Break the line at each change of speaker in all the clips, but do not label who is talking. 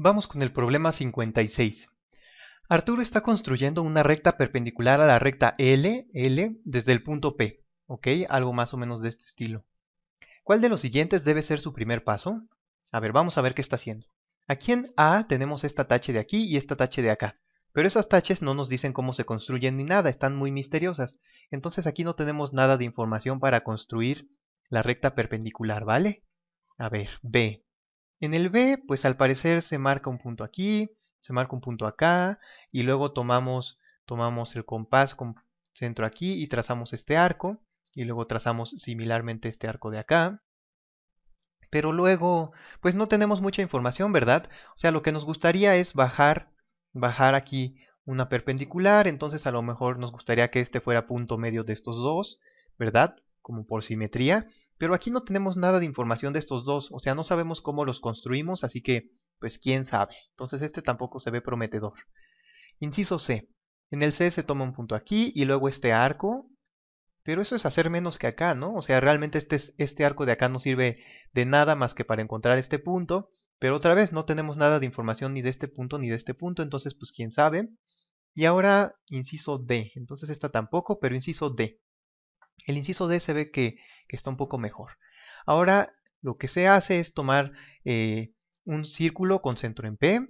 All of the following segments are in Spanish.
Vamos con el problema 56. Arturo está construyendo una recta perpendicular a la recta L, L, desde el punto P. ¿Ok? Algo más o menos de este estilo. ¿Cuál de los siguientes debe ser su primer paso? A ver, vamos a ver qué está haciendo. Aquí en A tenemos esta tache de aquí y esta tache de acá. Pero esas taches no nos dicen cómo se construyen ni nada, están muy misteriosas. Entonces aquí no tenemos nada de información para construir la recta perpendicular, ¿vale? A ver, B. En el B, pues al parecer se marca un punto aquí, se marca un punto acá, y luego tomamos, tomamos el compás con centro aquí y trazamos este arco, y luego trazamos similarmente este arco de acá. Pero luego, pues no tenemos mucha información, ¿verdad? O sea, lo que nos gustaría es bajar, bajar aquí una perpendicular, entonces a lo mejor nos gustaría que este fuera punto medio de estos dos, ¿verdad? Como por simetría, pero aquí no tenemos nada de información de estos dos, o sea, no sabemos cómo los construimos, así que, pues quién sabe. Entonces este tampoco se ve prometedor. Inciso C. En el C se toma un punto aquí y luego este arco. Pero eso es hacer menos que acá, ¿no? O sea, realmente este, este arco de acá no sirve de nada más que para encontrar este punto. Pero otra vez, no tenemos nada de información ni de este punto ni de este punto, entonces pues quién sabe. Y ahora inciso D. Entonces esta tampoco, pero inciso D. El inciso D se ve que, está un poco mejor. Ahora lo que se hace es tomar eh, un círculo con centro en P,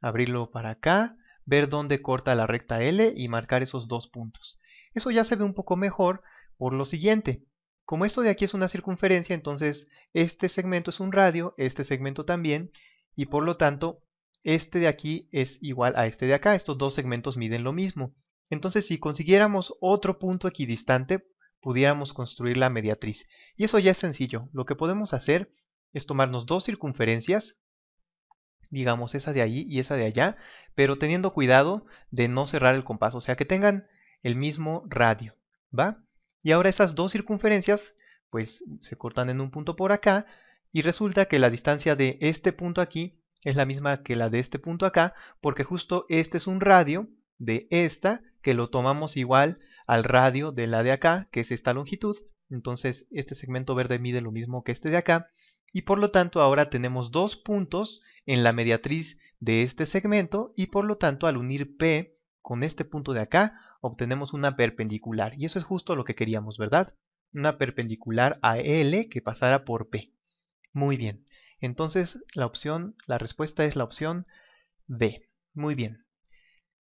abrirlo para acá, ver dónde corta la recta L y marcar esos dos puntos. Eso ya se ve un poco mejor por lo siguiente. Como esto de aquí es una circunferencia, entonces este segmento es un radio, este segmento también, y por lo tanto este de aquí es igual a este de acá. Estos dos segmentos miden lo mismo. Entonces si consiguiéramos otro punto equidistante, pudiéramos construir la mediatriz. Y eso ya es sencillo. Lo que podemos hacer es tomarnos dos circunferencias, digamos esa de allí y esa de allá, pero teniendo cuidado de no cerrar el compás, o sea que tengan el mismo radio, ¿va? Y ahora esas dos circunferencias, pues se cortan en un punto por acá, y resulta que la distancia de este punto aquí es la misma que la de este punto acá, porque justo este es un radio de esta, que lo tomamos igual al radio de la de acá, que es esta longitud. Entonces este segmento verde mide lo mismo que este de acá. Y por lo tanto ahora tenemos dos puntos en la mediatriz de este segmento y por lo tanto al unir P con este punto de acá obtenemos una perpendicular. Y eso es justo lo que queríamos, ¿verdad? Una perpendicular a L que pasara por P. Muy bien. Entonces la opción, la respuesta es la opción B. Muy bien.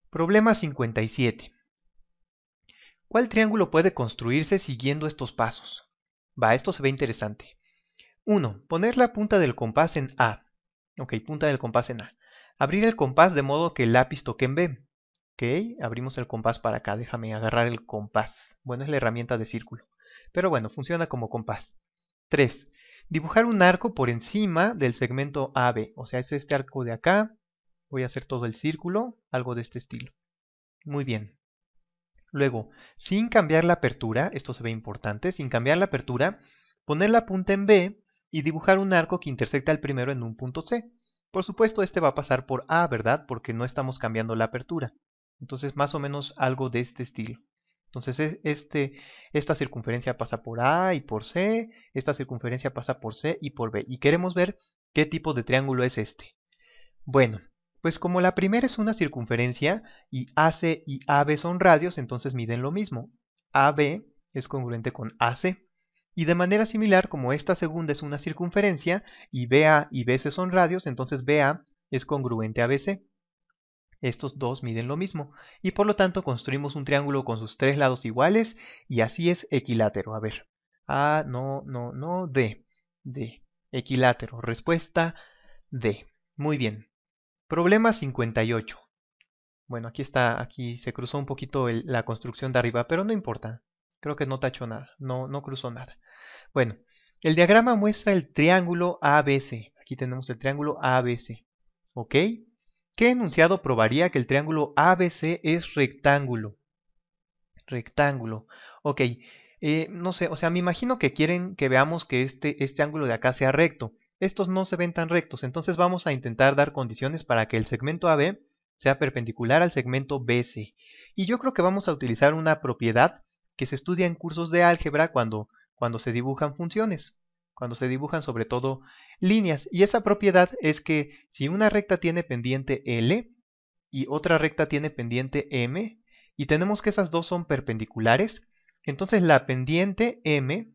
Problema 57. ¿Cuál triángulo puede construirse siguiendo estos pasos? Va, esto se ve interesante. 1. Poner la punta del compás en A. Ok, punta del compás en A. Abrir el compás de modo que el lápiz toque en B. Ok, abrimos el compás para acá. Déjame agarrar el compás. Bueno, es la herramienta de círculo. Pero bueno, funciona como compás. 3. Dibujar un arco por encima del segmento AB. O sea, es este arco de acá. Voy a hacer todo el círculo, algo de este estilo. Muy bien. Luego, sin cambiar la apertura, esto se ve importante, sin cambiar la apertura, poner la punta en B y dibujar un arco que intersecta el primero en un punto C. Por supuesto, este va a pasar por A, ¿verdad? Porque no estamos cambiando la apertura. Entonces, más o menos algo de este estilo. Entonces, e, este, esta circunferencia pasa por A y por C, esta circunferencia pasa por C y por B. Y queremos ver qué tipo de triángulo es este. Bueno, pues como la primera es una circunferencia y AC y AB son radios, entonces miden lo mismo. AB es congruente con AC. Y de manera similar, como esta segunda es una circunferencia y BA y BC son radios, entonces BA es congruente a BC. Estos dos miden lo mismo y por lo tanto construimos un triángulo con sus tres lados iguales y así es equilátero. A ver, A, no, no, no, D, D, equilátero, respuesta D. Muy bien, Problema 58. Bueno, aquí está, aquí se cruzó un poquito la construcción de arriba, pero no importa. Creo que no tachó nada, no, no cruzó nada. Bueno, el diagrama muestra el triángulo ABC. Aquí tenemos el triángulo ABC. ¿Ok? ¿Qué enunciado probaría que el triángulo ABC es rectángulo? Rectángulo. Ok. Eh, no sé, o sea, me imagino que quieren que veamos que este, este ángulo de acá sea recto estos no se ven tan rectos, entonces vamos a intentar dar condiciones para que el segmento AB sea perpendicular al segmento BC. Y yo creo que vamos a utilizar una propiedad que se estudia en cursos de álgebra cuando, cuando se dibujan funciones, cuando se dibujan sobre todo líneas. Y esa propiedad es que si una recta tiene pendiente L y otra recta tiene pendiente M, y tenemos que esas dos son perpendiculares, entonces la pendiente M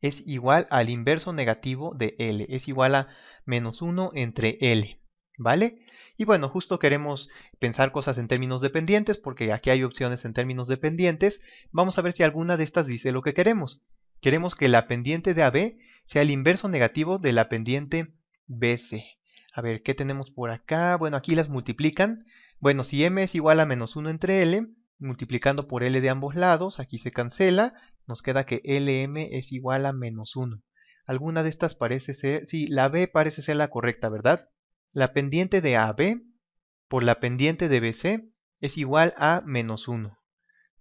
es igual al inverso negativo de L, es igual a menos 1 entre L, ¿vale? Y bueno, justo queremos pensar cosas en términos dependientes, porque aquí hay opciones en términos dependientes. Vamos a ver si alguna de estas dice lo que queremos. Queremos que la pendiente de AB sea el inverso negativo de la pendiente BC. A ver, ¿qué tenemos por acá? Bueno, aquí las multiplican. Bueno, si M es igual a menos 1 entre L, multiplicando por L de ambos lados, aquí se cancela nos queda que LM es igual a menos 1. Alguna de estas parece ser, sí, la B parece ser la correcta, ¿verdad? La pendiente de AB por la pendiente de BC es igual a menos 1.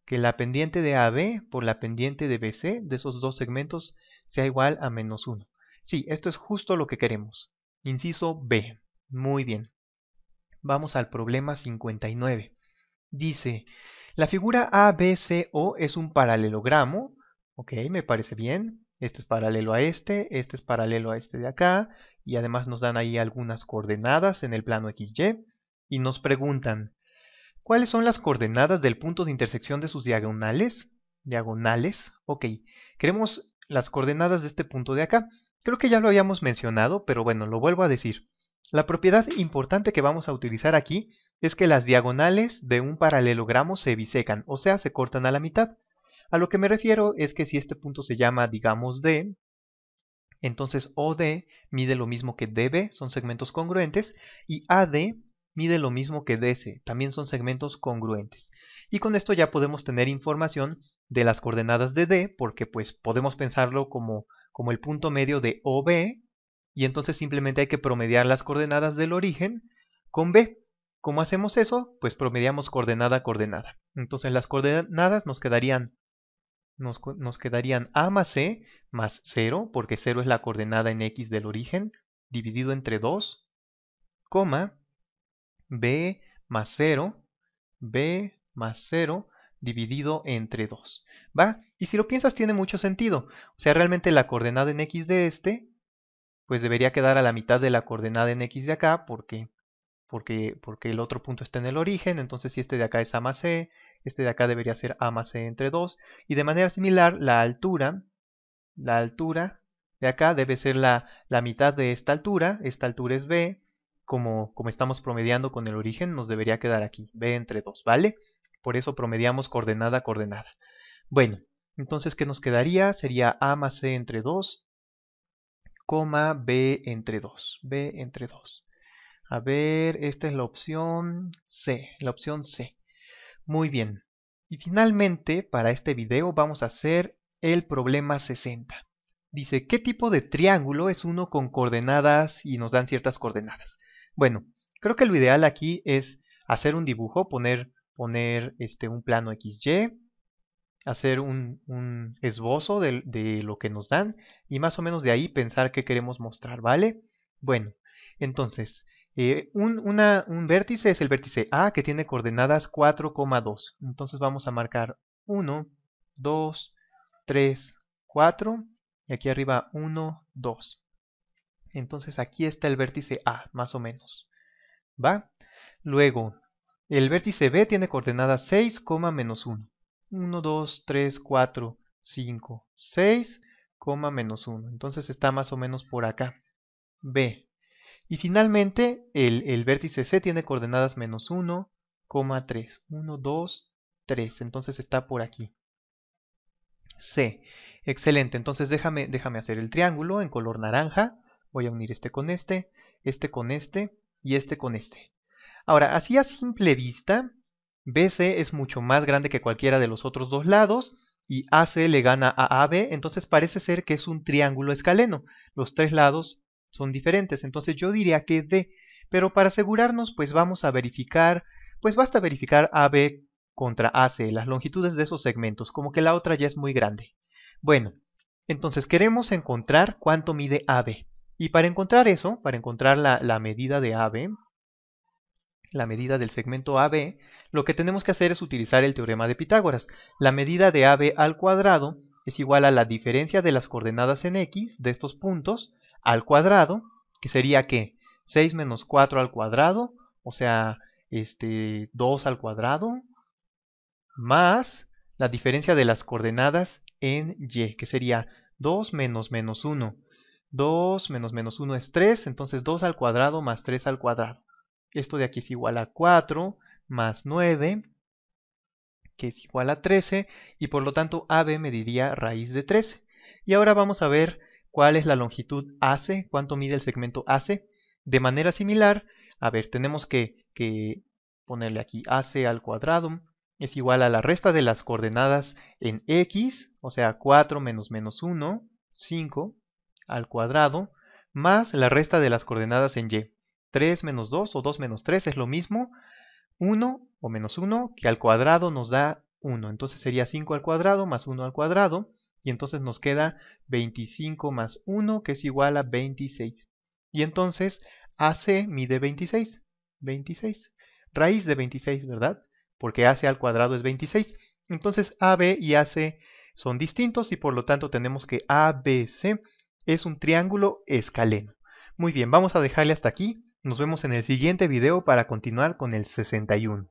Que la pendiente de AB por la pendiente de BC de esos dos segmentos sea igual a menos 1. Sí, esto es justo lo que queremos. Inciso B. Muy bien. Vamos al problema 59. Dice, la figura ABCO es un paralelogramo, ok, me parece bien. Este es paralelo a este, este es paralelo a este de acá, y además nos dan ahí algunas coordenadas en el plano XY, y nos preguntan, ¿cuáles son las coordenadas del punto de intersección de sus diagonales? Diagonales, ok. Queremos las coordenadas de este punto de acá. Creo que ya lo habíamos mencionado, pero bueno, lo vuelvo a decir. La propiedad importante que vamos a utilizar aquí es que las diagonales de un paralelogramo se bisecan, o sea, se cortan a la mitad. A lo que me refiero es que si este punto se llama, digamos, D, entonces OD mide lo mismo que DB, son segmentos congruentes, y AD mide lo mismo que DC, también son segmentos congruentes. Y con esto ya podemos tener información de las coordenadas de D, porque pues podemos pensarlo como, como el punto medio de OB y entonces simplemente hay que promediar las coordenadas del origen con B. ¿Cómo hacemos eso? Pues promediamos coordenada a coordenada. Entonces las coordenadas nos quedarían nos, nos, quedarían A más C más 0, porque 0 es la coordenada en X del origen, dividido entre 2, coma, B más 0, B más 0, dividido entre 2. ¿Va? Y si lo piensas tiene mucho sentido. O sea, realmente la coordenada en X de este pues debería quedar a la mitad de la coordenada en x de acá, porque, porque, porque el otro punto está en el origen, entonces si este de acá es a más c, este de acá debería ser a más c entre 2, y de manera similar la altura, la altura de acá debe ser la, mitad de esta altura, esta altura es b, como, como estamos promediando con el origen, nos debería quedar aquí, b entre 2, ¿vale? Por eso promediamos coordenada a coordenada. Bueno, entonces, ¿qué nos quedaría? Sería a más c entre 2 coma B entre 2. B entre 2. A ver, esta es la opción C, la opción C. Muy bien. Y finalmente, para este video vamos a hacer el problema 60. Dice, ¿qué tipo de triángulo es uno con coordenadas y nos dan ciertas coordenadas? Bueno, creo que lo ideal aquí es hacer un dibujo, poner, poner este, un plano XY, hacer un, esbozo de, lo que nos dan y más o menos de ahí pensar qué queremos mostrar, ¿vale? Bueno, entonces, eh, un, un vértice es el vértice A que tiene coordenadas 4,2. Entonces vamos a marcar 1, 2, 3, 4 y aquí arriba 1, 2. Entonces aquí está el vértice A, más o menos. ¿Va? Luego, el vértice B tiene coordenadas 6, menos 1. 1, 2, 3, 4, 5, 6, coma menos 1. Entonces está más o menos por acá. B. Y finalmente el, vértice C tiene coordenadas menos 1, 3. 1, 2, 3. Entonces está por aquí. C. Excelente. Entonces déjame, déjame hacer el triángulo en color naranja. Voy a unir este con este, este con este y este con este. Ahora, así a simple vista, BC es mucho más grande que cualquiera de los otros dos lados y AC le gana a AB, entonces parece ser que es un triángulo escaleno. Los tres lados son diferentes, entonces yo diría que D. Pero para asegurarnos, pues vamos a verificar, pues basta verificar AB contra AC, las longitudes de esos segmentos, como que la otra ya es muy grande. Bueno, entonces queremos encontrar cuánto mide AB. Y para encontrar eso, para encontrar la, la medida de AB, la medida del segmento AB, lo que tenemos que hacer es utilizar el teorema de Pitágoras. La medida de AB al cuadrado es igual a la diferencia de las coordenadas en X de estos puntos al cuadrado, que sería que 6 menos 4 al cuadrado, o sea, este 2 al cuadrado, más la diferencia de las coordenadas en Y, que sería 2 menos menos 1. 2 menos menos 1 es 3, entonces 2 al cuadrado más 3 al cuadrado. Esto de aquí es igual a 4 más 9, que es igual a 13, y por lo tanto AB me diría raíz de 13. Y ahora vamos a ver cuál es la longitud AC, cuánto mide el segmento AC. De manera similar, a ver, tenemos que, que ponerle aquí AC al cuadrado es igual a la resta de las coordenadas en x, o sea 4 menos menos 1, 5 al cuadrado, más la resta de las coordenadas en y. 3 menos 2 o 2 menos 3 es lo mismo 1 o menos 1 que al cuadrado nos da 1. Entonces sería 5 al cuadrado más 1 al cuadrado y entonces nos queda 25 más 1 que es igual a 26. Y entonces AC mide 26. 26. Raíz de 26, ¿verdad? Porque AC al cuadrado es 26. Entonces AB y AC son distintos y por lo tanto tenemos que ABC es un triángulo escaleno. Muy bien, vamos a dejarle hasta aquí. Nos vemos en el siguiente video para continuar con el 61.